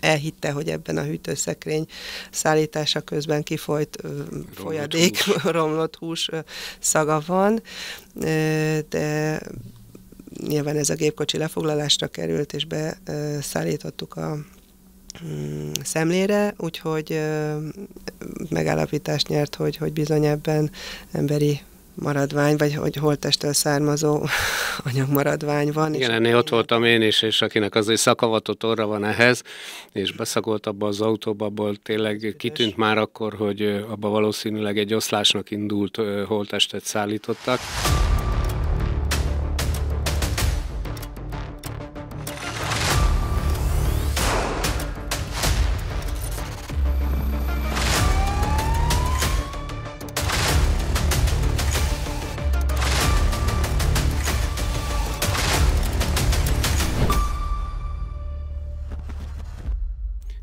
elhitte, hogy ebben a hűtőszekrény szállítása közben kifolyt romlott folyadék, hús. romlott hús szaga van, de nyilván ez a gépkocsi lefoglalásra került, és beszállítottuk a mm, szemlére, úgyhogy megállapítást nyert, hogy, hogy bizony ebben emberi maradvány, vagy hogy holttestől származó anyagmaradvány van. Igen, ennél ott voltam én is, és akinek az egy szakavatott orra van ehhez, és beszakolt abba az autóba, abból tényleg kitűnt már akkor, hogy abba valószínűleg egy oszlásnak indult holttestet szállítottak.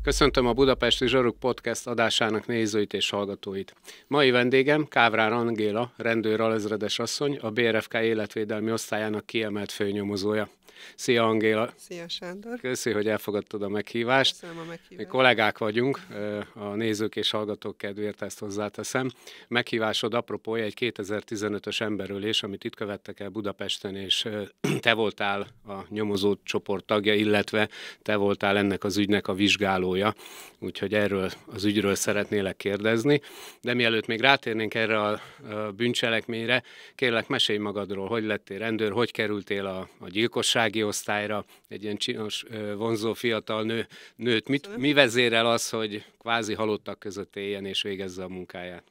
Köszöntöm a Budapesti Zsaruk Podcast adásának nézőit és hallgatóit. Mai vendégem Kávrán Angéla, rendőr alezredes asszony, a BRFK életvédelmi osztályának kiemelt főnyomozója. Szia Angéla! Szia Sándor! Köszi, hogy elfogadtad a meghívást. Köszönöm a meghívást. Mi kollégák vagyunk, a nézők és hallgatók kedvéért ezt hozzáteszem. Meghívásod apropója egy 2015-ös emberölés, amit itt követtek el Budapesten, és te voltál a nyomozó csoport tagja, illetve te voltál ennek az ügynek a vizsgálója hallgatója, úgyhogy erről az ügyről szeretnélek kérdezni. De mielőtt még rátérnénk erre a bűncselekményre, kérlek mesélj magadról, hogy lettél rendőr, hogy kerültél a, a gyilkossági osztályra, egy ilyen csinos, vonzó fiatal nő, nőt. Mit, mi vezérel az, hogy kvázi halottak között éljen és végezze a munkáját?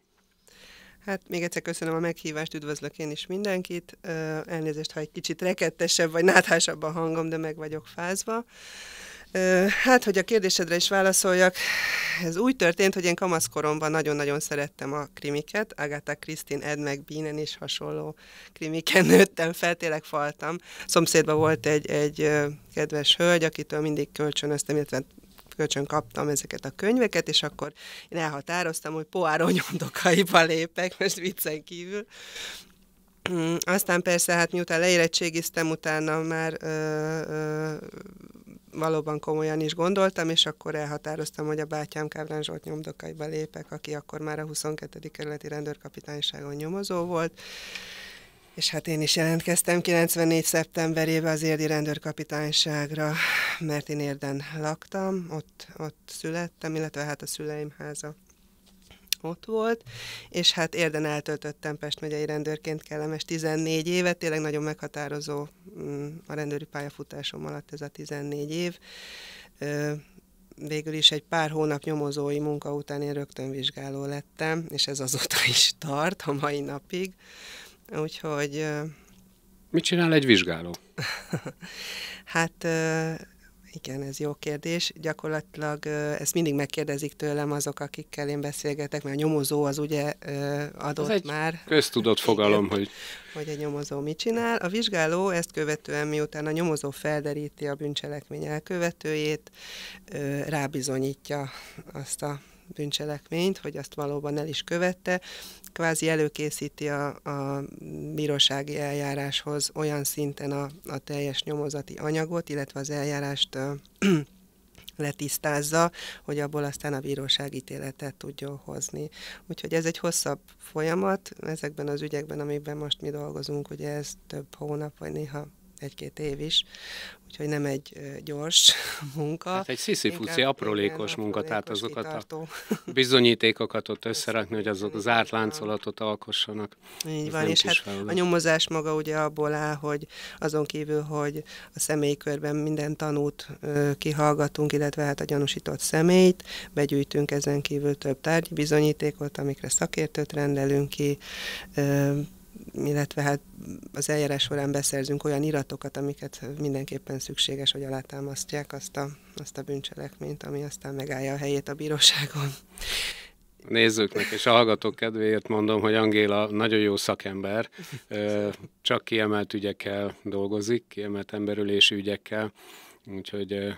Hát még egyszer köszönöm a meghívást, üdvözlök én is mindenkit. Elnézést, ha egy kicsit rekettesebb vagy náthásabb a hangom, de meg vagyok fázva. Hát, hogy a kérdésedre is válaszoljak, ez úgy történt, hogy én kamaszkoromban nagyon-nagyon szerettem a krimiket, Agatha Christine, Ed McBeanen is hasonló krimiken nőttem feltélek faltam. Szomszédban volt egy, egy kedves hölgy, akitől mindig kölcsönöztem, illetve kölcsön kaptam ezeket a könyveket, és akkor én elhatároztam, hogy poáron nyomdokaiba lépek, most viccen kívül. Mm, aztán persze, hát miután leérettségiztem, utána már ö, ö, valóban komolyan is gondoltam, és akkor elhatároztam, hogy a bátyám Kávrán Zsolt nyomdokaiba lépek, aki akkor már a 22. kerületi rendőrkapitányságon nyomozó volt, és hát én is jelentkeztem 94. szeptemberében az érdi rendőrkapitányságra, mert én érden laktam, ott, ott születtem, illetve hát a szüleim háza ott volt, és hát érden eltöltöttem Pest megyei rendőrként kellemes 14 évet, tényleg nagyon meghatározó mm, a rendőri pályafutásom alatt ez a 14 év. Végül is egy pár hónap nyomozói munka után én rögtön vizsgáló lettem, és ez azóta is tart a mai napig. Úgyhogy... Mit csinál egy vizsgáló? hát igen, ez jó kérdés. Gyakorlatilag ezt mindig megkérdezik tőlem azok, akikkel én beszélgetek, mert a nyomozó az ugye adott ez egy már. Köztudott fogalom, igen, hogy... Hogy a nyomozó mit csinál. A vizsgáló ezt követően, miután a nyomozó felderíti a bűncselekmény elkövetőjét, rábizonyítja azt a bűncselekményt, hogy azt valóban el is követte, kvázi előkészíti a, a bírósági eljáráshoz olyan szinten a, a teljes nyomozati anyagot, illetve az eljárást ö, ö, letisztázza, hogy abból aztán a bíróság ítéletet tudjon hozni. Úgyhogy ez egy hosszabb folyamat, ezekben az ügyekben, amikben most mi dolgozunk, ugye ez több hónap, vagy néha egy-két év is úgyhogy nem egy gyors munka. Hát egy sziszifuszi, aprólékos munka, tehát azokat kitartó. a bizonyítékokat ott összerakni, hogy azok az zárt láncolatot alkossanak. Így van, és hát feladat. a nyomozás maga ugye abból áll, hogy azon kívül, hogy a személykörben minden tanút kihallgatunk, illetve hát a gyanúsított személyt, begyűjtünk ezen kívül több tárgyi bizonyítékot, amikre szakértőt rendelünk ki, illetve hát az eljárás során beszerzünk olyan iratokat, amiket mindenképpen szükséges, hogy alátámasztják azt a, azt a bűncselekményt, ami aztán megállja a helyét a bíróságon. Nézzüknek és a hallgatók kedvéért mondom, hogy Angéla nagyon jó szakember, csak kiemelt ügyekkel dolgozik, kiemelt emberülési ügyekkel, úgyhogy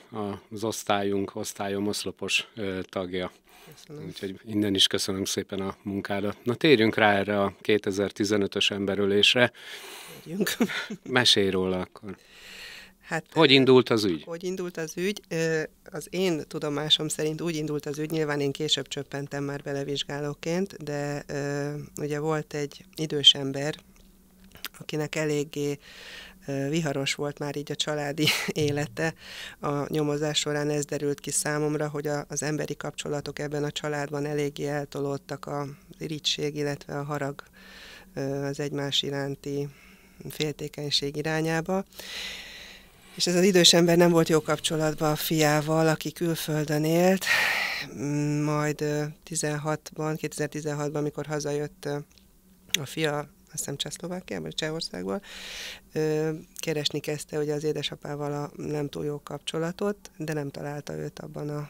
az osztályunk, osztályom oszlopos tagja. Köszönöm. Úgyhogy innen is köszönöm szépen a munkádat. Na térjünk rá erre a 2015-ös emberölésre. Térjünk. Mesélj róla akkor. Hát, hogy indult az ügy? Hogy indult az ügy? Az én tudomásom szerint úgy indult az ügy, nyilván én később csöppentem már belevizsgálóként, de ugye volt egy idős ember, akinek eléggé viharos volt már így a családi élete. A nyomozás során ez derült ki számomra, hogy a, az emberi kapcsolatok ebben a családban eléggé eltolódtak a irigység, illetve a harag az egymás iránti féltékenység irányába. És ez az idős ember nem volt jó kapcsolatban a fiával, aki külföldön élt, mm, majd 16-ban, 2016-ban, amikor hazajött a fia azt hiszem Csehszlovákiában, vagy Csehországban, keresni kezdte, hogy az édesapával a nem túl jó kapcsolatot, de nem találta őt abban a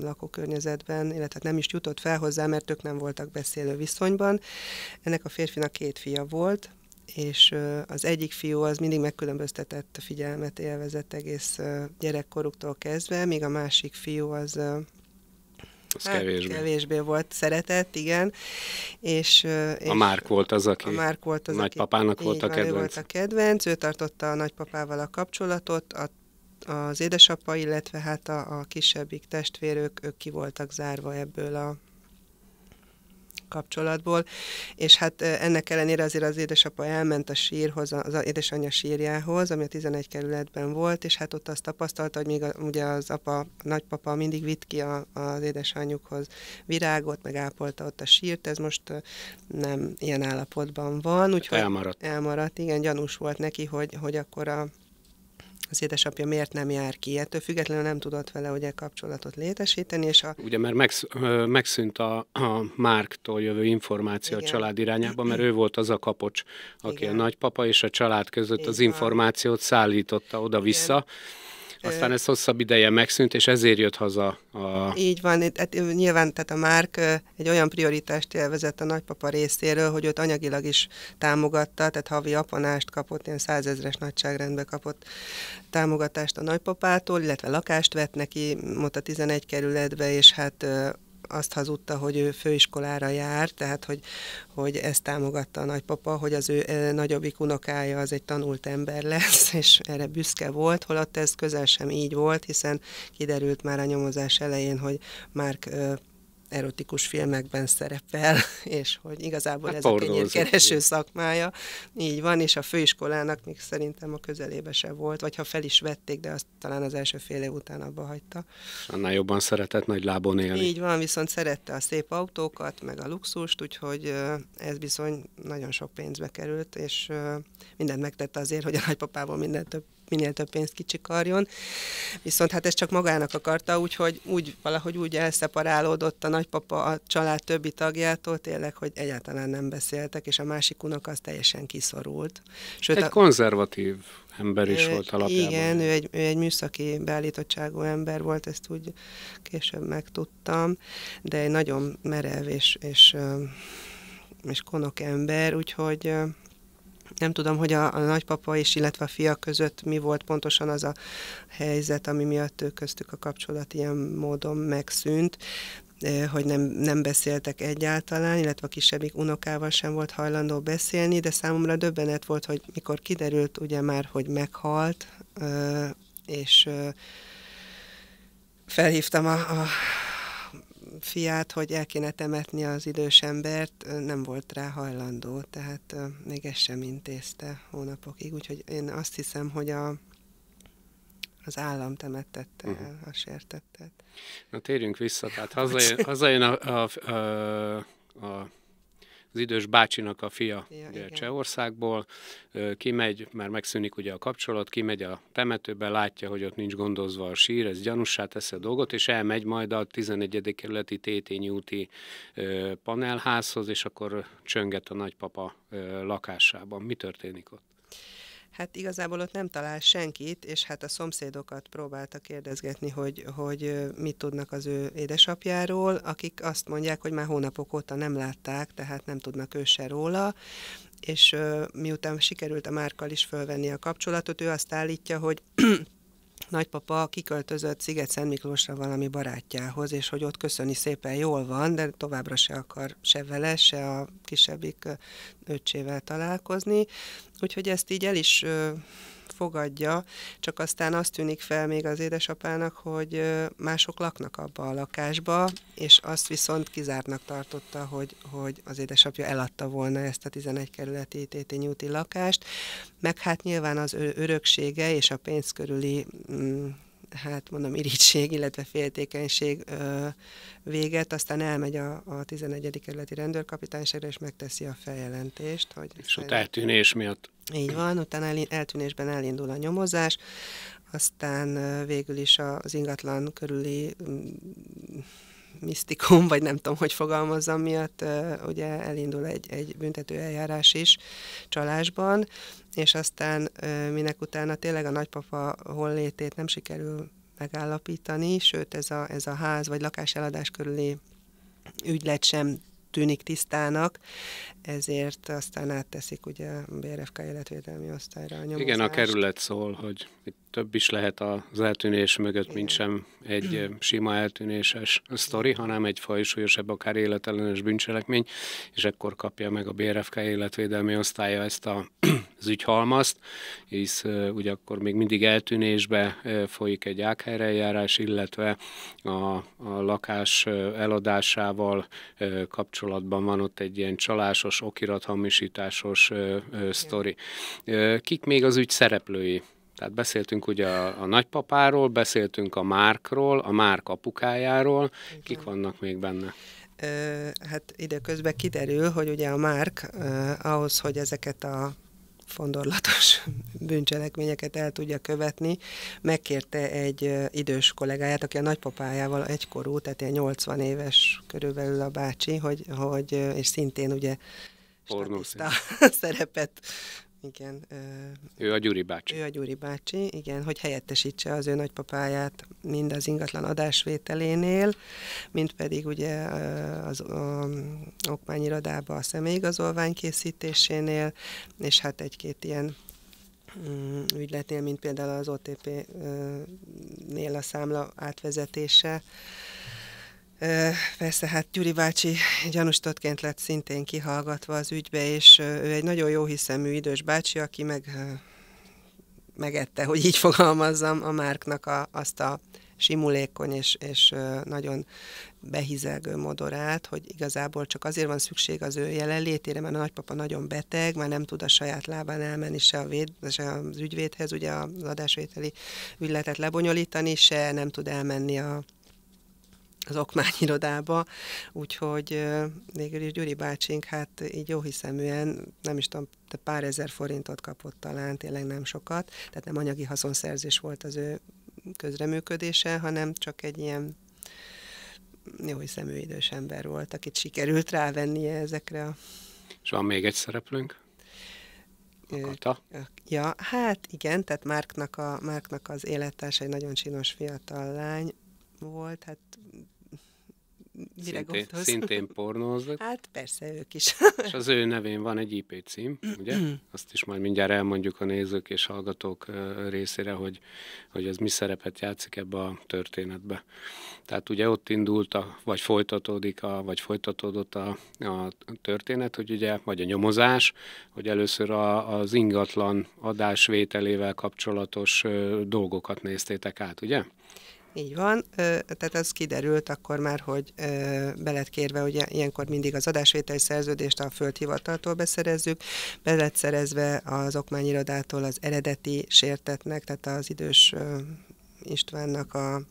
lakókörnyezetben, illetve nem is jutott fel hozzá, mert ők nem voltak beszélő viszonyban. Ennek a férfinak két fia volt, és az egyik fiú az mindig megkülönböztetett figyelmet élvezett egész gyerekkoruktól kezdve, míg a másik fiú az az hát, kevésbé. kevésbé volt szeretett, igen. És, és a Márk volt az, aki a Márk volt az, nagypapának aki, volt a kedvenc. volt a kedvenc, ő tartotta a nagypapával a kapcsolatot, a az édesapa, illetve hát a, a kisebbik testvérők, ők ki voltak zárva ebből a kapcsolatból, és hát ennek ellenére azért az édesapa elment a sírhoz, az édesanyja sírjához, ami a 11 kerületben volt, és hát ott azt tapasztalta, hogy még a, ugye az apa, a nagypapa mindig vitt ki a, az édesanyjukhoz virágot, meg ápolta ott a sírt, ez most nem ilyen állapotban van, úgyhogy elmaradt. elmaradt, igen, gyanús volt neki, hogy, hogy akkor a az édesapja miért nem jár ki. Ettől függetlenül nem tudott vele ugye kapcsolatot létesíteni. És a... Ugye mert megsz, megszűnt a, a Márktól jövő információ Igen. a család irányába, mert ő volt az a kapocs, aki Igen. a nagypapa és a család között Igen. az információt szállította oda-vissza. Igen aztán ez hosszabb ideje megszűnt, és ezért jött haza a... Így van, hát nyilván tehát a Márk egy olyan prioritást élvezett a nagypapa részéről, hogy őt anyagilag is támogatta, tehát havi apanást kapott, ilyen százezres nagyságrendbe kapott támogatást a nagypapától, illetve lakást vett neki, mondta 11 kerületbe, és hát azt hazudta, hogy ő főiskolára jár, tehát hogy, hogy ezt támogatta a nagypapa, hogy az ő nagyobbik unokája az egy tanult ember lesz, és erre büszke volt, holott ez közel sem így volt, hiszen kiderült már a nyomozás elején, hogy Márk erotikus filmekben szerepel, és hogy igazából hát ez a kenyérkereső szakmája. Így van, és a főiskolának még szerintem a közelébe se volt, vagy ha fel is vették, de azt talán az első fél év után abba hagyta. Annál jobban szeretett nagy lábon élni. Így van, viszont szerette a szép autókat, meg a luxust, úgyhogy ez bizony nagyon sok pénzbe került, és mindent megtette azért, hogy a nagypapával minden több minél több pénzt kicsikarjon. Viszont hát ez csak magának akarta, úgyhogy úgy, valahogy úgy elszeparálódott a nagypapa a család többi tagjától, tényleg, hogy egyáltalán nem beszéltek, és a másik unok az teljesen kiszorult. Sőt, Egy a... konzervatív ember is ő, volt alapjában. Igen, ő egy, ő egy műszaki beállítottságú ember volt, ezt úgy később megtudtam, de egy nagyon merev és, és, és konok ember, úgyhogy nem tudom, hogy a, a nagypapa és illetve a fia között mi volt pontosan az a helyzet, ami miatt ők köztük a kapcsolat ilyen módon megszűnt eh, hogy nem, nem beszéltek egyáltalán, illetve a kisebbik unokával sem volt hajlandó beszélni, de számomra döbbenet volt, hogy mikor kiderült ugye már, hogy meghalt, eh, és eh, felhívtam a, a fiát, hogy el kéne temetni az idős embert, nem volt rá hajlandó, tehát még ezt sem intézte hónapokig, úgyhogy én azt hiszem, hogy a, az állam temetette uh-huh. Mhm. el a sértettet. Na térjünk vissza, tehát hazajön, hazajön a, a, a, a az idős bácsinak a fia ja, ugye, Csehországból, kimegy, már megszűnik ugye a kapcsolat, kimegy a temetőbe, látja, hogy ott nincs gondozva a sír, ez gyanussá teszi a dolgot, és elmegy majd a 11. kerületi Tétényi úti panelházhoz, és akkor csönget a nagypapa lakásában. Mi történik ott? Hát igazából ott nem talál senkit, és hát a szomszédokat próbálta kérdezgetni, hogy, hogy mit tudnak az ő édesapjáról, akik azt mondják, hogy már hónapok óta nem látták, tehát nem tudnak ő se róla, és miután sikerült a Márkkal is fölvenni a kapcsolatot, ő azt állítja, hogy nagypapa kiköltözött Sziget-Szent Miklósra valami barátjához, és hogy ott köszöni szépen jól van, de továbbra se akar se vele, se a kisebbik öcsével találkozni. Úgyhogy ezt így el is fogadja, csak aztán azt tűnik fel még az édesapának, hogy mások laknak abba a lakásba, és azt viszont kizártnak tartotta, hogy, hogy az édesapja eladta volna ezt a 11 kerületi TT nyúti lakást, meg hát nyilván az öröksége és a pénz körüli mm, hát mondom, irítség, illetve féltékenység ö, véget, aztán elmegy a, a 11. kerületi rendőrkapitányságra, és megteszi a feljelentést. Hogy és ott eltűnés miatt. Így van, utána el, eltűnésben elindul a nyomozás, aztán végül is az ingatlan körüli misztikum, vagy nem tudom, hogy fogalmazzam miatt, ugye elindul egy, egy büntető eljárás is csalásban, és aztán minek utána tényleg a nagypapa hollétét nem sikerül megállapítani, sőt ez a, ez a ház vagy lakás eladás körüli ügylet sem tűnik tisztának, ezért aztán átteszik ugye a BRFK életvédelmi osztályra a nyomozást. Igen, a kerület szól, hogy itt több is lehet az eltűnés mögött, mint sem egy sima eltűnéses sztori, hanem egy fajsúlyosabb, akár életellenes bűncselekmény, és ekkor kapja meg a BRFK életvédelmi osztálya ezt a, az ügyhalmazt, hisz ugye akkor még mindig eltűnésbe folyik egy ákhelyreljárás, illetve a, a lakás eladásával kapcsolatban van ott egy ilyen csalásos, okirathamisításos sztori. Kik még az ügy szereplői? Tehát beszéltünk ugye a, a nagypapáról, beszéltünk a Márkról, a Márk apukájáról. Igen. Kik vannak még benne? Ö, hát időközben kiderül, hogy ugye a Márk ö, ahhoz, hogy ezeket a fondorlatos bűncselekményeket el tudja követni, megkérte egy idős kollégáját, aki a nagypapájával egykorú, tehát ilyen 80 éves körülbelül a bácsi, hogy, hogy és szintén ugye a szerepet igen. Ö, ő a Gyuri bácsi. Ő a Gyuri bácsi, igen, hogy helyettesítse az ő nagypapáját mind az ingatlan adásvételénél, mind pedig ugye az okmányirodába a személyigazolvány készítésénél, és hát egy-két ilyen mm, ügyletnél, mint például az OTP-nél a számla átvezetése, Persze, hát Gyuri bácsi gyanústottként lett szintén kihallgatva az ügybe, és ő egy nagyon jó hiszemű idős bácsi, aki meg megette, hogy így fogalmazzam, a Márknak a, azt a simulékony és, és nagyon behizelgő modorát, hogy igazából csak azért van szükség az ő jelenlétére, mert a nagypapa nagyon beteg, már nem tud a saját lábán elmenni se, a véd, se az ügyvédhez, ugye az adásvételi ügyletet lebonyolítani, se nem tud elmenni a az okmányirodába, úgyhogy végül is Gyuri bácsink, hát így jó hiszeműen, nem is tudom, de pár ezer forintot kapott talán, tényleg nem sokat, tehát nem anyagi haszonszerzés volt az ő közreműködése, hanem csak egy ilyen jó hiszemű idős ember volt, akit sikerült rávennie ezekre a... És van még egy szereplőnk? A Kata? Ja, hát igen, tehát Márknak, a, Márknak az élettársa egy nagyon csinos fiatal lány volt, hát mire szintén, gondolsz? Szintén pornózott. Hát persze, ők is. és az ő nevén van egy IP cím, ugye? Azt is majd mindjárt elmondjuk a nézők és hallgatók részére, hogy, hogy ez mi szerepet játszik ebbe a történetbe. Tehát ugye ott indult, a, vagy folytatódik, a, vagy folytatódott a, a történet, hogy ugye, vagy a nyomozás, hogy először a, az ingatlan adásvételével kapcsolatos dolgokat néztétek át, ugye? Így van, tehát az kiderült akkor már, hogy belet kérve, hogy ilyenkor mindig az adásvételi szerződést a földhivataltól beszerezzük, belet szerezve az okmányirodától az eredeti sértetnek, tehát az idős Istvánnak a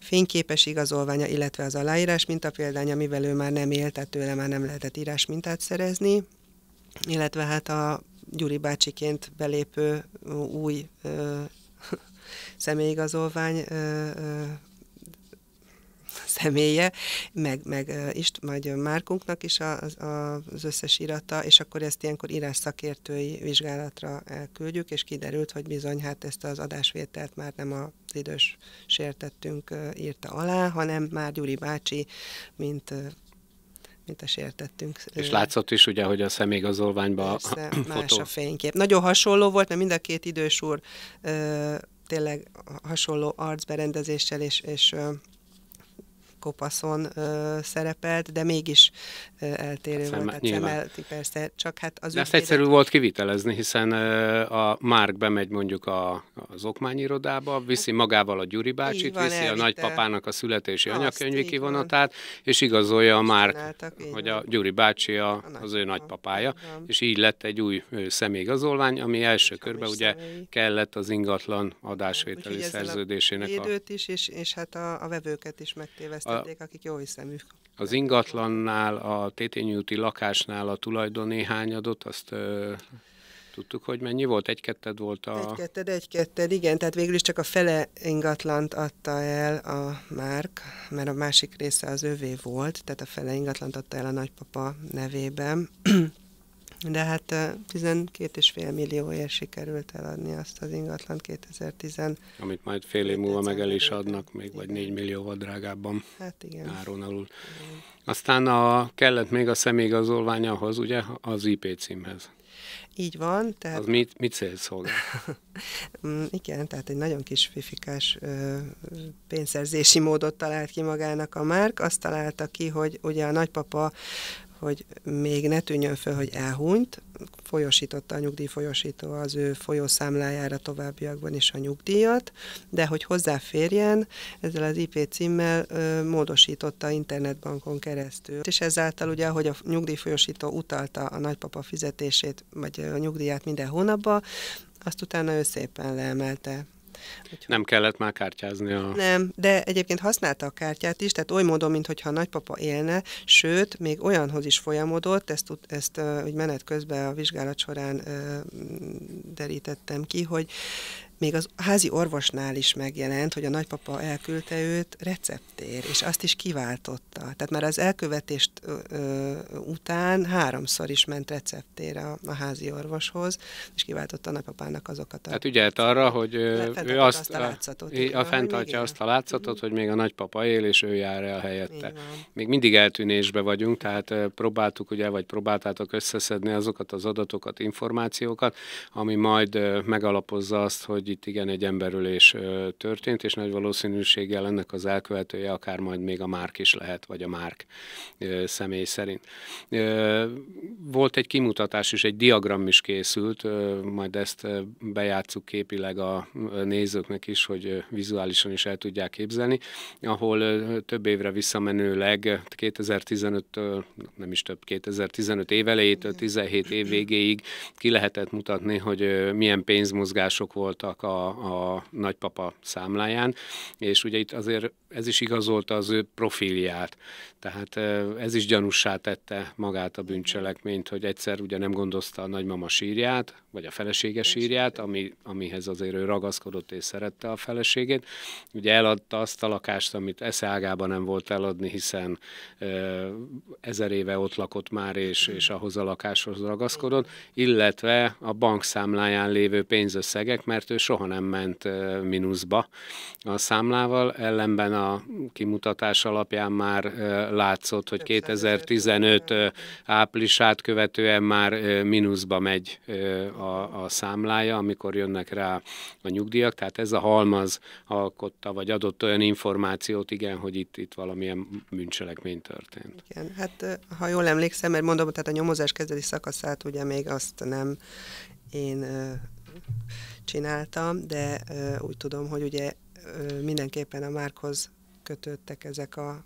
fényképes igazolványa, illetve az aláírás mintapéldány, amivel ő már nem élt, tehát tőle már nem lehetett írás mintát szerezni, illetve hát a Gyuri bácsiként belépő új személyigazolvány személye, meg, meg ist, majd Márkunknak is az, az összes irata, és akkor ezt ilyenkor írás szakértői vizsgálatra küldjük, és kiderült, hogy bizony hát ezt az adásvételt már nem az idős sértettünk írta alá, hanem már Gyuri bácsi, mint mint a sértettünk. És látszott is ugye, hogy a személyigazolványban az fotó. más a fénykép. Nagyon hasonló volt, mert mind a két idős úr ö, tényleg hasonló arcberendezéssel és, és kopaszon ö, szerepelt, de mégis ö, eltérő Szem, hát volt. Tehát szemelti persze, csak hát az De ezt ügyvédet... egyszerű volt kivitelezni, hiszen ö, a Márk bemegy mondjuk a, az okmányirodába, viszi hát- magával a Gyuri bácsit, van, viszi elvitte. a nagypapának a születési Azt, anyakönyvi kivonatát, és igazolja a Márk, hogy a Gyuri bácsi a, a az ő nagypapája, van. és így lett egy új személyigazolvány, ami első körben ugye személy. kellett az ingatlan hát, adásvételi szerződésének. A védőt is, és, és hát a, a vevőket is megtévesztették vették, a, akik jó hiszeműk. Az ingatlannál, a Tétényi úti lakásnál a néhány adott, azt ö, tudtuk, hogy mennyi volt? Egy-ketted volt a... Egy-ketted, egy-ketted, igen, tehát végül is csak a fele ingatlant adta el a Márk, mert a másik része az övé volt, tehát a fele ingatlant adta el a nagypapa nevében. De hát 12,5 millióért sikerült eladni azt az ingatlan 2010 Amit majd fél év múlva meg el is adnak, még igen. vagy 4 millióval drágábban hát igen. áron alul. Igen. Aztán a, kellett még a személyigazolvány ahhoz, ugye, az IP címhez. Így van. Tehát... Az mit, mit célszolgál? Mm, igen, tehát egy nagyon kis fifikás ö, pénzszerzési módot talált ki magának a Márk. Azt találta ki, hogy ugye a nagypapa hogy még ne tűnjön föl, hogy elhunyt, folyosította a nyugdíjfolyosító az ő folyószámlájára továbbiakban is a nyugdíjat, de hogy hozzáférjen, ezzel az IP címmel ö, módosította internetbankon keresztül. És ezáltal ugye, hogy a nyugdíjfolyosító utalta a nagypapa fizetését, vagy a nyugdíját minden hónapban, azt utána ő szépen leemelte Úgyhogy... Nem kellett már kártyázni a... Nem, de egyébként használta a kártyát is, tehát oly módon, mintha nagypapa élne, sőt, még olyanhoz is folyamodott, ezt, ezt úgy menet közben a vizsgálat során derítettem ki, hogy még az házi orvosnál is megjelent, hogy a nagypapa elküldte őt receptér, és azt is kiváltotta. Tehát már az elkövetést ö, ö, után háromszor is ment receptér a, a házi orvoshoz, és kiváltotta a nagypapának azokat a... Tehát ügyelt arra, hogy ő, ő hát azt, azt a látszatot. A, a fenntartja azt a látszatot, hogy még a nagypapa él, és ő jár el helyette. Még mindig eltűnésbe vagyunk, tehát próbáltuk, ugye, vagy próbáltátok összeszedni azokat az adatokat, információkat, ami majd megalapozza azt, hogy itt igen egy emberülés történt, és nagy valószínűséggel ennek az elkövetője akár majd még a márk is lehet, vagy a márk személy szerint. Volt egy kimutatás is, egy diagram is készült, majd ezt bejátszuk képileg a nézőknek is, hogy vizuálisan is el tudják képzelni, ahol több évre visszamenőleg 2015-től, nem is több, 2015 év elejétől 17 év végéig ki lehetett mutatni, hogy milyen pénzmozgások voltak, voltak a, a nagypapa számláján, és ugye itt azért ez is igazolta az ő profilját. Tehát ez is gyanussá tette magát a bűncselekményt, hogy egyszer ugye nem gondozta a nagymama sírját, vagy a felesége sírját, ami, amihez azért ő ragaszkodott és szerette a feleségét. Ugye eladta azt a lakást, amit eszeágában nem volt eladni, hiszen e, ezer éve ott lakott már, és, mm. és ahhoz a lakáshoz ragaszkodott, illetve a bankszámláján lévő pénzösszegek, mert ő soha nem ment e, mínuszba a számlával, ellenben a kimutatás alapján már e, látszott, hogy 2015 áprilisát követően már e, mínuszba megy e, a, a számlája, amikor jönnek rá a nyugdíjak, tehát ez a halmaz alkotta, vagy adott olyan információt, igen, hogy itt, itt valamilyen bűncselekmény történt. Igen, hát ha jól emlékszem, mert mondom, tehát a nyomozás kezdeti szakaszát ugye még azt nem én csináltam, de úgy tudom, hogy ugye mindenképpen a Márkhoz kötődtek ezek a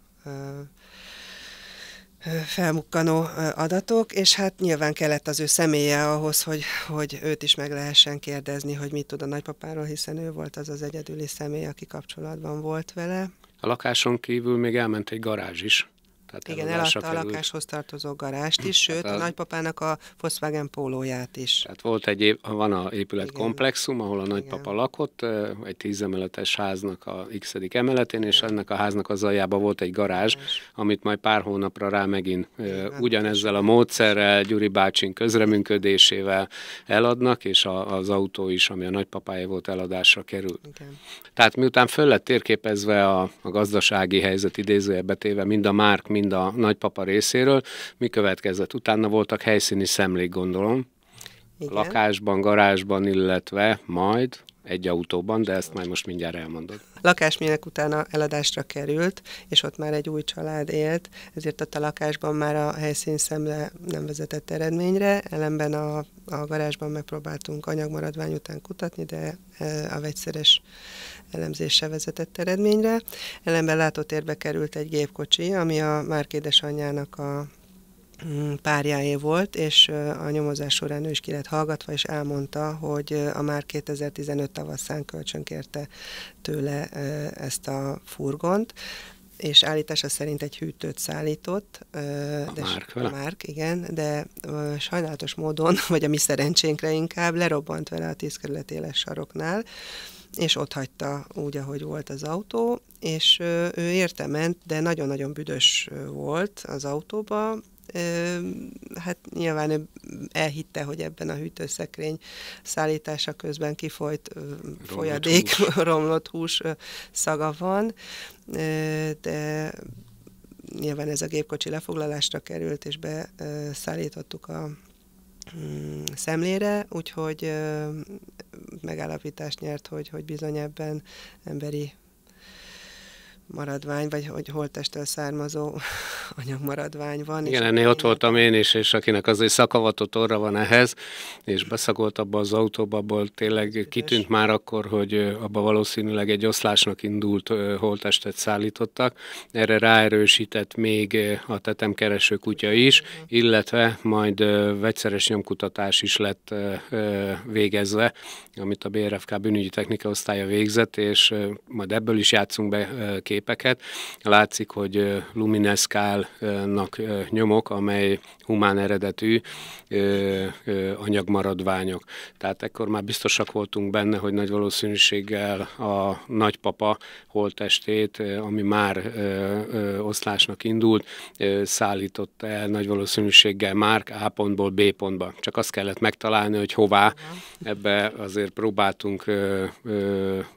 felmukkanó adatok, és hát nyilván kellett az ő személye ahhoz, hogy, hogy őt is meg lehessen kérdezni, hogy mit tud a nagypapáról, hiszen ő volt az az egyedüli személy, aki kapcsolatban volt vele. A lakáson kívül még elment egy garázs is, tehát Igen, eladta került. a lakáshoz tartozó garást is, hát sőt, tehát a, nagypapának a Volkswagen pólóját is. Tehát volt egy, van a épület Igen. komplexum, ahol a nagypapa Igen. lakott, egy tízemeletes háznak a x emeletén, és Igen. ennek a háznak az aljában volt egy garázs, Igen. amit majd pár hónapra rá megint Igen. Hát ugyanezzel a módszerrel, Gyuri bácsin közreműködésével eladnak, és a, az autó is, ami a nagypapáé volt, eladásra került. Igen. Tehát miután föl lett térképezve a, a gazdasági helyzet idézője betéve, mind a márk, mind mind a nagypapa részéről. Mi következett? Utána voltak helyszíni szemlék, gondolom. Igen. Lakásban, garázsban, illetve majd? egy autóban, de ezt majd most mindjárt elmondod. Lakás minek utána eladásra került, és ott már egy új család élt, ezért ott a lakásban már a helyszín szemle nem vezetett eredményre, ellenben a, a garázsban megpróbáltunk anyagmaradvány után kutatni, de e, a vegyszeres elemzés vezetett eredményre. Ellenben látótérbe került egy gépkocsi, ami a már édesanyjának a Mm, párjáé volt, és a nyomozás során ő is ki lett hallgatva, és elmondta, hogy a már 2015 tavaszán kölcsönkérte tőle ezt a furgont, és állítása szerint egy hűtőt szállított. De a Márk, vele? Márk, igen, de sajnálatos módon, vagy a mi szerencsénkre inkább, lerobbant vele a tízkerület éles saroknál, és ott hagyta úgy, ahogy volt az autó, és ő érte ment, de nagyon-nagyon büdös volt az autóba, hát nyilván ő elhitte, hogy ebben a hűtőszekrény szállítása közben kifolyt romlott folyadék, hús. romlott hús szaga van, de nyilván ez a gépkocsi lefoglalásra került, és beszállítottuk a mm, szemlére, úgyhogy megállapítást nyert, hogy, hogy bizony ebben emberi maradvány, vagy hogy holttestől származó anyagmaradvány van. Igen, ennél ott voltam én is, és akinek azért szakavatott orra van ehhez, és beszakolt abba az autóba, abból tényleg Üdös. kitűnt már akkor, hogy abba valószínűleg egy oszlásnak indult holttestet szállítottak. Erre ráerősített még a tetemkereső kutya is, illetve majd vegyszeres nyomkutatás is lett végezve, amit a BRFK bűnügyi technika osztálya végzett, és majd ebből is játszunk be két képeket. Látszik, hogy lumineszkálnak nyomok, amely humán eredetű anyagmaradványok. Tehát ekkor már biztosak voltunk benne, hogy nagy valószínűséggel a nagypapa holtestét, ami már oszlásnak indult, szállított el nagy valószínűséggel Márk A pontból B pontba. Csak azt kellett megtalálni, hogy hová. Ebbe azért próbáltunk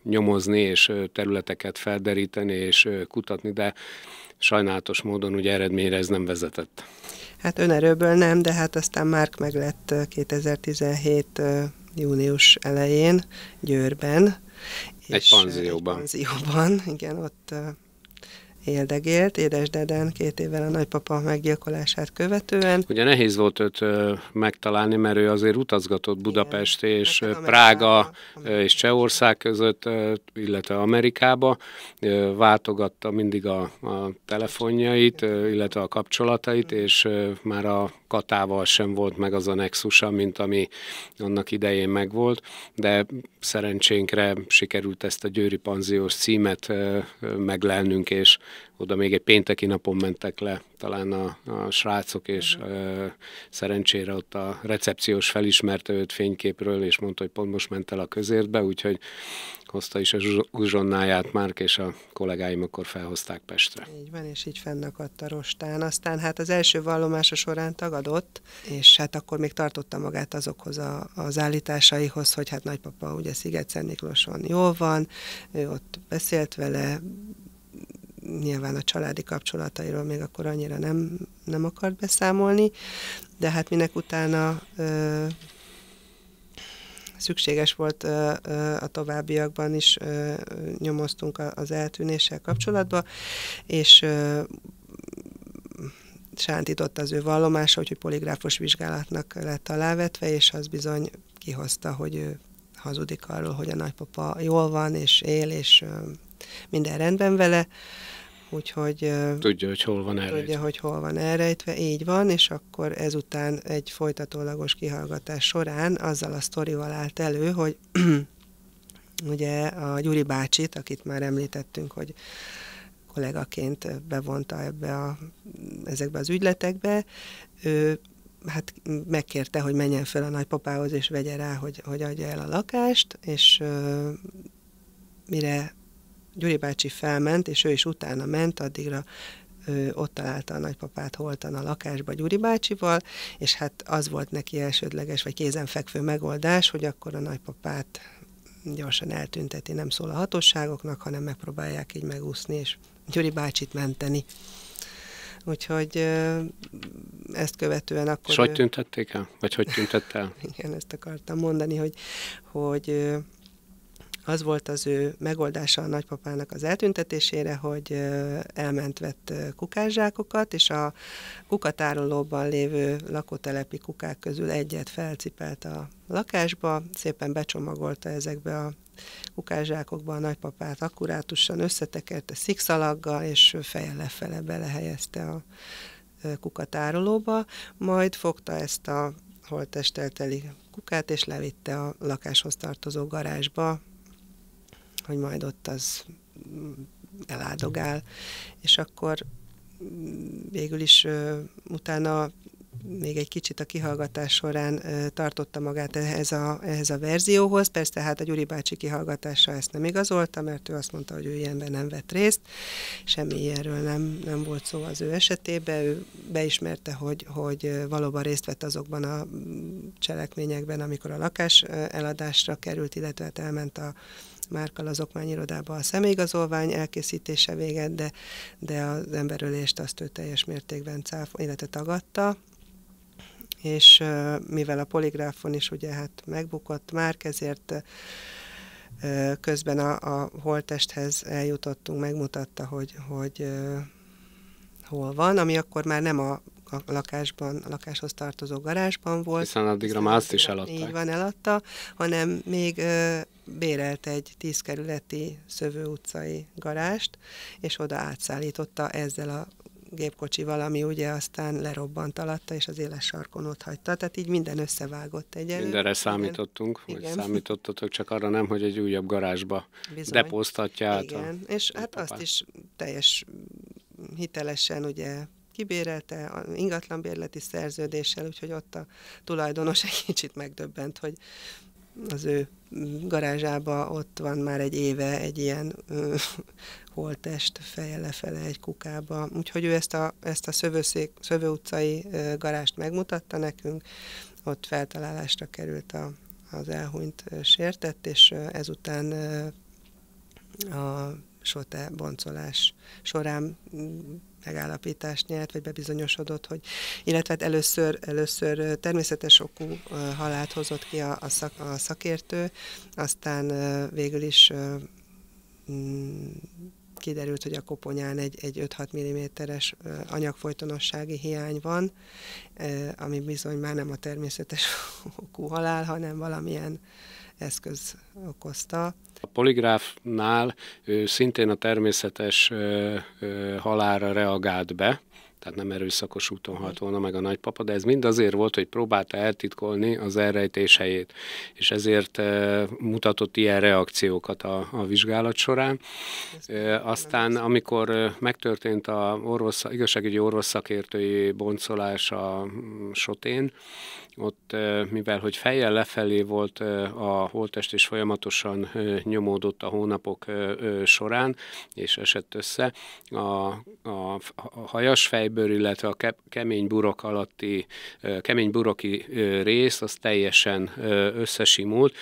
nyomozni és területeket felderíteni, és kutatni, de sajnálatos módon ugye eredményre ez nem vezetett. Hát önerőből nem, de hát aztán Márk meglett 2017 június elején Győrben. Egy és panzióban. Egy panzióban, igen, ott éldegélt édesdeden két évvel a nagypapa meggyilkolását követően. Ugye nehéz volt őt megtalálni, mert ő azért utazgatott Budapest Igen, és hát Amerikába, Prága Amerikába. és Csehország között, illetve Amerikába, váltogatta mindig a, a telefonjait, illetve a kapcsolatait, hm. és már a katával sem volt meg az a nexusa, mint ami annak idején megvolt, de szerencsénkre sikerült ezt a Győri Panziós címet meglelnünk és oda még egy pénteki napon mentek le talán a, a srácok, és uh-huh. szerencsére ott a recepciós felismerte őt fényképről, és mondta, hogy pont most ment el a közértbe, úgyhogy hozta is a uzsonnáját már, és a kollégáim akkor felhozták Pestre. Így van, és így fennakadt a rostán. Aztán hát az első vallomása során tagadott, és hát akkor még tartotta magát azokhoz a, az állításaihoz, hogy hát nagypapa ugye Sziget-Szent Miklóson jól van, ő ott beszélt vele, nyilván a családi kapcsolatairól még akkor annyira nem, nem akart beszámolni, de hát minek utána ö, szükséges volt ö, ö, a továbbiakban is ö, nyomoztunk a, az eltűnéssel kapcsolatba, és ö, sántított az ő vallomása, hogy poligráfos vizsgálatnak lett alávetve, és az bizony kihozta, hogy ő hazudik arról, hogy a nagypapa jól van, és él, és minden rendben vele, úgyhogy... Tudja, hogy hol van elrejtve. Tudja, hogy hol van elrejtve, így van, és akkor ezután egy folytatólagos kihallgatás során azzal a sztorival állt elő, hogy ugye a Gyuri bácsit, akit már említettünk, hogy kollégaként bevonta ebbe a, ezekbe az ügyletekbe, ő hát megkérte, hogy menjen fel a nagypapához, és vegye rá, hogy, hogy adja el a lakást, és ö, mire Gyuri bácsi felment, és ő is utána ment, addigra ő ott találta a nagypapát holtan a lakásba Gyuri bácsival, és hát az volt neki elsődleges, vagy kézenfekvő megoldás, hogy akkor a nagypapát gyorsan eltünteti, nem szól a hatóságoknak, hanem megpróbálják így megúszni, és Gyuri bácsit menteni. Úgyhogy ezt követően akkor... És hogy tüntették el? Vagy hogy tüntett el? Igen, ezt akartam mondani, hogy, hogy az volt az ő megoldása a nagypapának az eltüntetésére, hogy elment vett kukászsákokat, és a kukatárolóban lévő lakótelepi kukák közül egyet felcipelt a lakásba, szépen becsomagolta ezekbe a kukászsákokba a nagypapát akkurátusan összetekerte szikszalaggal, és feje lefele belehelyezte a kukatárolóba, majd fogta ezt a holttestelteli kukát, és levitte a lakáshoz tartozó garázsba, hogy majd ott az eládogál. és akkor végül is utána még egy kicsit a kihallgatás során tartotta magát ehhez a, ehhez a verzióhoz. Persze hát a Gyuri bácsi kihallgatása ezt nem igazolta, mert ő azt mondta, hogy ő ilyenben nem vett részt. Semmi ilyenről nem, nem volt szó az ő esetében. Ő beismerte, hogy, hogy valóban részt vett azokban a mm, cselekményekben, amikor a lakás eladásra került, illetve hát elment a márkal az okmányirodában a személyigazolvány elkészítése véget, de, de az emberölést azt ő teljes mértékben cáf, illetve tagadta, és mivel a poligráfon is ugye hát megbukott már, ezért közben a, a holtesthez eljutottunk, megmutatta, hogy, hogy hol van, ami akkor már nem a a lakásban, a lakáshoz tartozó garázsban volt. Hiszen addigra már azt is eladta. Így van, eladta, hanem még bérelt egy tízkerületi Szövő utcai garást, és oda átszállította ezzel a gépkocsi valami ugye aztán lerobbant alatta, és az éles sarkon ott hagyta. Tehát így minden összevágott egy Mindenre számítottunk, igen. vagy számítottatok, csak arra nem, hogy egy újabb garázsba Bizony. depóztatja át. Igen, a, és a hát papát. azt is teljes hitelesen ugye kibérelte ingatlanbérleti szerződéssel, úgyhogy ott a tulajdonos egy kicsit megdöbbent, hogy az ő garázsába ott van már egy éve egy ilyen ö, holtest feje lefele egy kukába. Úgyhogy ő ezt a, ezt a szövőszék, szövő utcai ö, garást megmutatta nekünk, ott feltalálásra került a, az elhunyt sértett, és ezután ö, a sote boncolás során megállapítást nyert, vagy bebizonyosodott, hogy illetve hát először, először természetes okú halált hozott ki a, a, szak, a szakértő, aztán végül is mm, kiderült, hogy a koponyán egy, egy 5-6 mm-es anyagfolytonossági hiány van, ami bizony már nem a természetes okú halál, hanem valamilyen eszköz okozta. A poligráfnál ő szintén a természetes halára reagált be, tehát nem erőszakos úton halt mhm. volna meg a nagypapa, de ez mind azért volt, hogy próbálta eltitkolni az elrejtés helyét, és ezért e, mutatott ilyen reakciókat a, a vizsgálat során. E, aztán, amikor megtörtént a orvos, igazságügyi orvosszakértői boncolás a sotén, ott, mivel hogy fejjel lefelé volt a holtest, és folyamatosan nyomódott a hónapok során, és esett össze, a, a, a hajas fejbőr, illetve a kemény burok alatti, kemény buroki rész, az teljesen összesimult.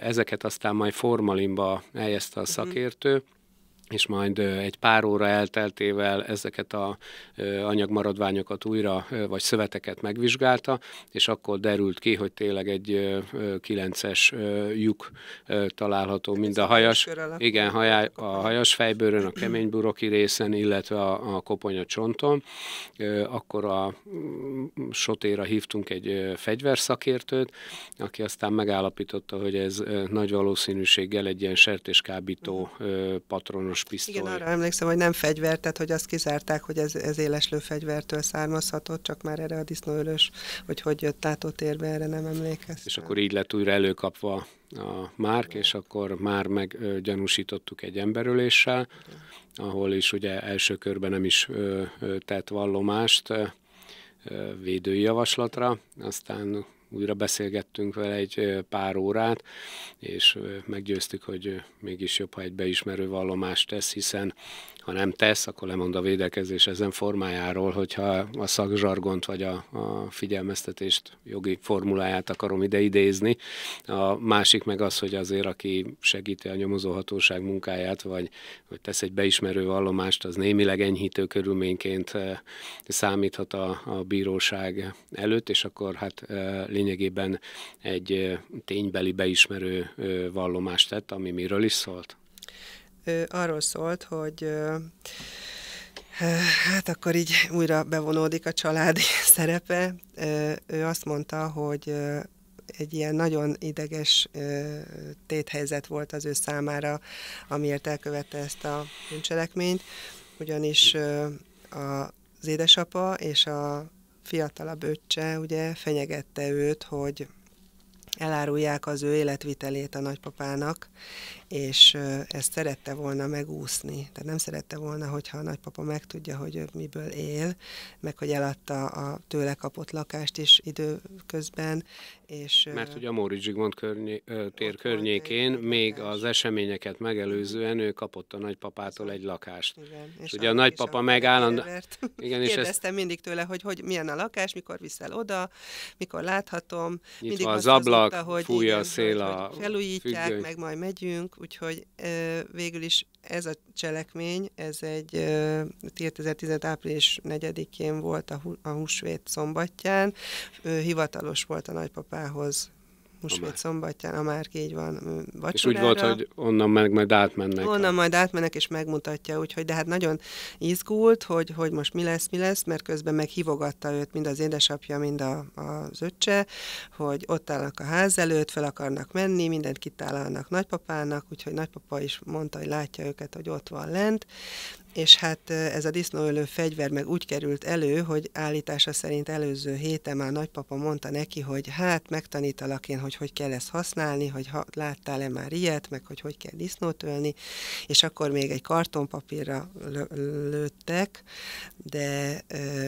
Ezeket aztán majd formalinba helyezte a mhm. szakértő, és majd egy pár óra elteltével ezeket a anyagmaradványokat újra, vagy szöveteket megvizsgálta, és akkor derült ki, hogy tényleg egy kilences lyuk található mind a hajas, igen, a hajas fejbőrön, a kemény buroki részen, illetve a, a koponya csonton. Akkor a mm, sotéra hívtunk egy fegyverszakértőt, aki aztán megállapította, hogy ez nagy valószínűséggel egy ilyen sertéskábító mhm. patronos halálos pisztoly. Igen, arra emlékszem, hogy nem fegyvert, tehát hogy azt kizárták, hogy ez, ez éleslő fegyvertől származhatott, csak már erre a disznóölös, hogy hogy jött látótérbe, erre nem emlékeztem. És akkor így lett újra előkapva a Márk, és akkor már meggyanúsítottuk egy emberöléssel, ahol is ugye első körben nem is tett vallomást, védői javaslatra, aztán újra beszélgettünk vele egy pár órát, és meggyőztük, hogy mégis jobb, ha egy beismerő vallomást tesz, hiszen ha nem tesz, akkor lemond a védekezés ezen formájáról, hogyha a szakzsargont vagy a, a figyelmeztetést, jogi formuláját akarom ide idézni. A másik meg az, hogy azért, aki segíti a nyomozóhatóság munkáját, vagy, vagy tesz egy beismerő vallomást, az némileg enyhítő körülményként eh, számíthat a, a bíróság előtt, és akkor hát eh, lényegében egy eh, ténybeli beismerő vallomást tett, ami miről is szólt? arról szólt, hogy Hát akkor így újra bevonódik a családi szerepe. Ő azt mondta, hogy egy ilyen nagyon ideges téthelyzet volt az ő számára, amiért elkövette ezt a bűncselekményt, ugyanis az édesapa és a fiatalabb öccse ugye fenyegette őt, hogy elárulják az ő életvitelét a nagypapának, és ezt szerette volna megúszni. Tehát nem szerette volna, hogyha a nagypapa megtudja, hogy ő miből él, meg hogy eladta a tőle kapott lakást is időközben. És, Mert ugye a Móri Zsigmond környé, tér környékén még lakás. az eseményeket megelőzően ő kapott a nagypapától egy lakást. Igen, és, és ugye a, nagypapa megállandó... Igen, és Kérdeztem ezt... mindig tőle, hogy, hogy milyen a lakás, mikor viszel oda, mikor láthatom. Nyitva mindig az ablak, mondta, hogy a igen, a szél a hogy felújítják, függöny. meg majd megyünk, úgyhogy úgyhogy végül is ez a cselekmény, ez egy 2015. április 4-én volt a a húsvét szombatján, hivatalos volt a nagypapához már szombatján, a már így van vacsorára. És úgy volt, hogy onnan meg majd átmennek. Onnan majd átmennek, és megmutatja, úgyhogy de hát nagyon izgult, hogy, hogy most mi lesz, mi lesz, mert közben meghívogatta őt mind az édesapja, mind a, az öccse, hogy ott állnak a ház előtt, fel akarnak menni, mindent kitálálnak nagypapának, úgyhogy nagypapa is mondta, hogy látja őket, hogy ott van lent, és hát ez a disznóölő fegyver meg úgy került elő, hogy állítása szerint előző héten már nagypapa mondta neki, hogy hát megtanítalak én, hogy hogy kell ezt használni, hogy ha, láttál-e már ilyet, meg hogy hogy kell disznót ölni, és akkor még egy kartonpapírra lőttek, de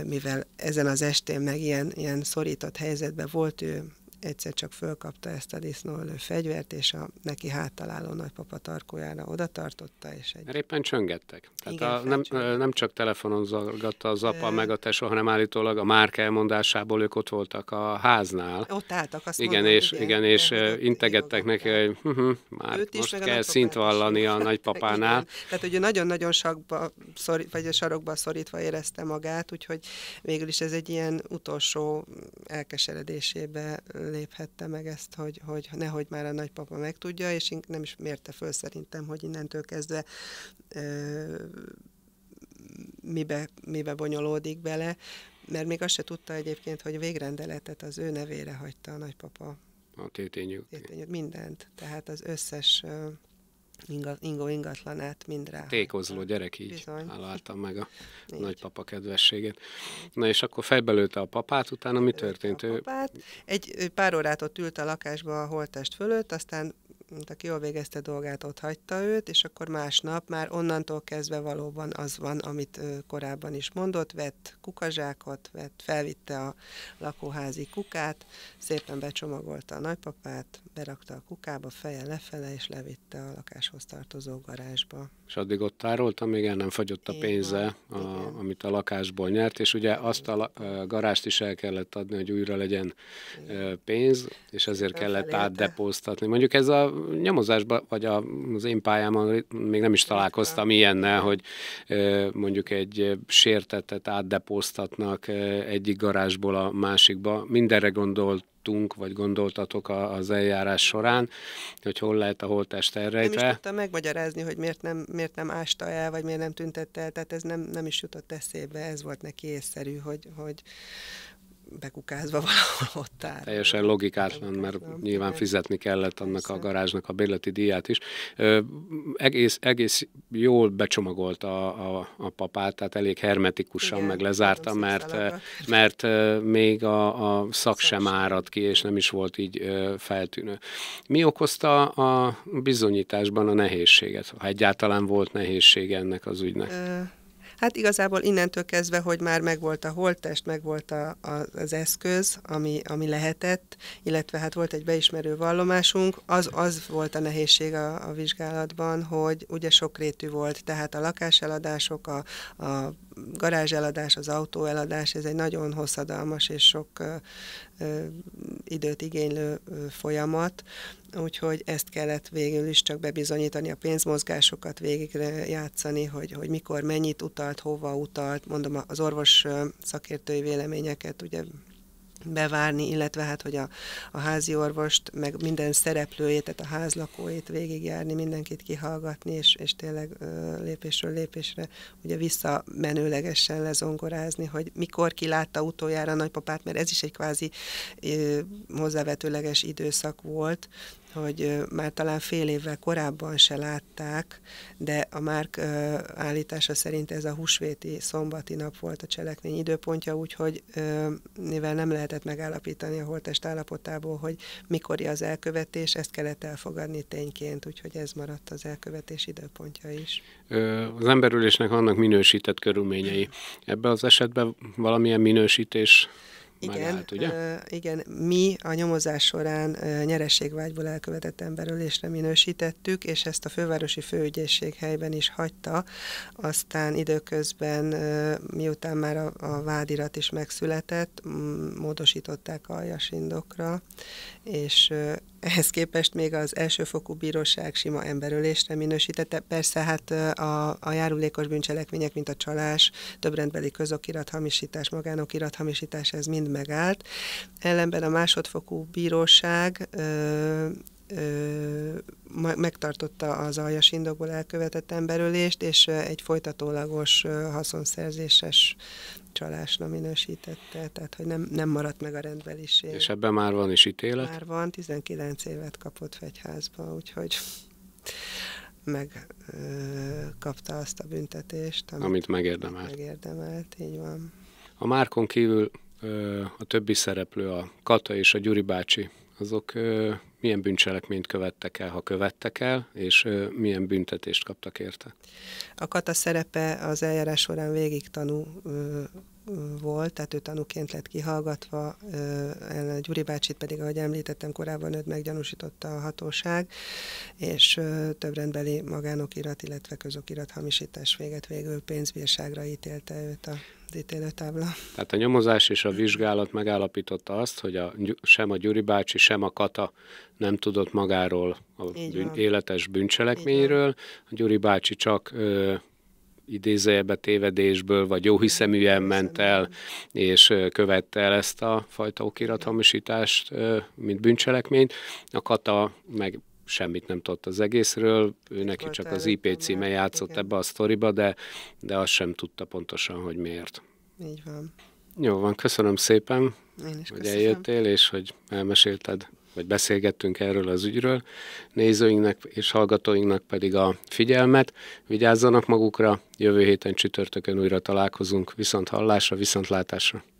mivel ezen az estén meg ilyen, ilyen szorított helyzetben volt ő, egyszer csak fölkapta ezt a disznóölő fegyvert, és a neki háttaláló nagypapa tarkójára oda tartotta, és egy... Mert éppen csöngettek. Tehát Igen, a, nem, nem csak telefonon zaggatta az apa, Ö... meg a tesó, hanem állítólag a márk elmondásából ők ott voltak a háznál. Ott álltak, azt Igen, mondom, és, igen, igen és integettek neki, hogy hm, hm, már Őt most kell szint vallani a nagypapánál. Igen. Tehát ugye nagyon-nagyon sakba, vagy a sarokba szorítva érezte magát, úgyhogy végül is ez egy ilyen utolsó elkeseredésébe léphette meg ezt, hogy, hogy nehogy már a nagypapa megtudja, és nem is mérte föl szerintem, hogy innentől kezdve ö, mibe, mibe bonyolódik bele, mert még azt se tudta egyébként, hogy végrendeletet az ő nevére hagyta a nagypapa. A tétényük. tétényük mindent, tehát az összes inga, ingó ingatlanát mindre. Tékozló gyerek így Bizony. meg a így. nagypapa kedvességét. Na és akkor fejbelőtte a papát, utána mi történt? A papát. Ő... Egy pár órát ott ült a lakásba a holttest fölött, aztán aki jól végezte dolgát, ott hagyta őt, és akkor másnap már onnantól kezdve valóban az van, amit korábban is mondott, vett kukazsákot, vett, felvitte a lakóházi kukát, szépen becsomagolta a nagypapát, berakta a kukába, feje lefele, és levitte a lakáshoz tartozó garázsba. És addig ott tárolta, még el nem fagyott a Én pénze, a, amit a lakásból nyert, és ugye azt a, a garást is el kellett adni, hogy újra legyen Igen. pénz, és ezért kellett átdepóztatni. Mondjuk ez a nyomozásban, vagy a, az én pályámon még nem is találkoztam ilyennel, hogy mondjuk egy sértetet átdepóztatnak egyik garázsból a másikba. Mindenre gondolt gondoltunk, vagy gondoltatok a, az eljárás során, hogy hol lehet a holttest elrejtve. Nem is tudtam megmagyarázni, hogy miért nem, miért nem ásta el, vagy miért nem tüntette el, tehát ez nem, nem is jutott eszébe, ez volt neki észszerű, hogy, hogy, bekukázva valahol ott áll. Teljesen logikátlan, mert nyilván fizetni kellett annak a garázsnak a bérleti díját is. egész, egész jól becsomagolt a, a, a papát, tehát elég hermetikusan Igen, meg lezárta, mert, mert még a, a szak sem árad ki, és nem is volt így feltűnő. Mi okozta a bizonyításban a nehézséget? Ha egyáltalán volt nehézség ennek az ügynek? Ö Hát igazából innentől kezdve, hogy már megvolt a holttest, megvolt a, a, az eszköz, ami, ami lehetett, illetve hát volt egy beismerő vallomásunk, az, az volt a nehézség a, a vizsgálatban, hogy ugye sokrétű volt, tehát a lakáseladások, a, a Garázs eladás, az autó eladás, ez egy nagyon hosszadalmas és sok időt igénylő folyamat, úgyhogy ezt kellett végül is csak bebizonyítani, a pénzmozgásokat végigre játszani, hogy, hogy mikor mennyit utalt, hova utalt, mondom az orvos szakértői véleményeket, ugye bevárni, illetve hát, hogy a, a házi orvost, meg minden szereplőjét, tehát a házlakóit végigjárni, mindenkit kihallgatni, és, és tényleg ö, lépésről lépésre ugye visszamenőlegesen lezongorázni, hogy mikor kilátta utoljára a nagypapát, mert ez is egy kvázi ö, hozzávetőleges időszak volt, hogy már talán fél évvel korábban se látták, de a Márk állítása szerint ez a húsvéti szombati nap volt a cselekmény időpontja, úgyhogy mivel nem lehetett megállapítani a holtest állapotából, hogy mikori az elkövetés, ezt kellett elfogadni tényként, úgyhogy ez maradt az elkövetés időpontja is. Az emberülésnek vannak minősített körülményei. Ebben az esetben valamilyen minősítés igen, állt, ugye? Uh, igen, mi a nyomozás során uh, nyereségvágyból elkövetett emberölésre minősítettük, és ezt a fővárosi főügyészség helyben is hagyta. Aztán időközben, uh, miután már a, a vádirat is megszületett, módosították a indokra, és ehhez képest még az elsőfokú bíróság sima emberölésre minősítette. Persze hát a, a járulékos bűncselekmények, mint a csalás, többrendbeli közokirat hamisítás, magánokirat hamisítás, ez mind megállt. Ellenben a másodfokú bíróság ö, ö, megtartotta az aljas indokból elkövetett emberölést, és egy folytatólagos haszonszerzéses csalásra minősítette, tehát hogy nem, nem maradt meg a rendbeliség. És ebben már van is ítélet? Már van, 19 évet kapott fegyházba, úgyhogy megkapta azt a büntetést, amit, amit megérdemelt. megérdemelt. Így van. A Márkon kívül ö, a többi szereplő, a Kata és a Gyuri bácsi azok milyen bűncselekményt követtek el, ha követtek el, és milyen büntetést kaptak érte? A kata szerepe az eljárás során végig tanú volt, tehát ő tanúként lett kihallgatva, Gyuri bácsit pedig, ahogy említettem, korábban őt meggyanúsította a hatóság, és több rendbeli magánokirat, illetve közokirat hamisítás véget végül pénzbírságra ítélte őt a ítélőtábla. Tehát a nyomozás és a vizsgálat megállapította azt, hogy a, sem a Gyuri bácsi, sem a Kata nem tudott magáról a bűn, életes bűncselekményről. A Gyuri bácsi csak ö, idézőjebe tévedésből, vagy jóhiszeműen ment el, és követte el ezt a fajta okirathamisítást, mint bűncselekményt. A kata meg semmit nem tudott az egészről, ő neki csak az IP címe játszott ebbe a sztoriba, de, de azt sem tudta pontosan, hogy miért. Így van. Jó van, köszönöm szépen, Én is hogy köszönöm. eljöttél, és hogy elmesélted vagy beszélgettünk erről az ügyről, nézőinknek és hallgatóinknak pedig a figyelmet. Vigyázzanak magukra, jövő héten csütörtökön újra találkozunk. Viszont hallásra, viszont látásra.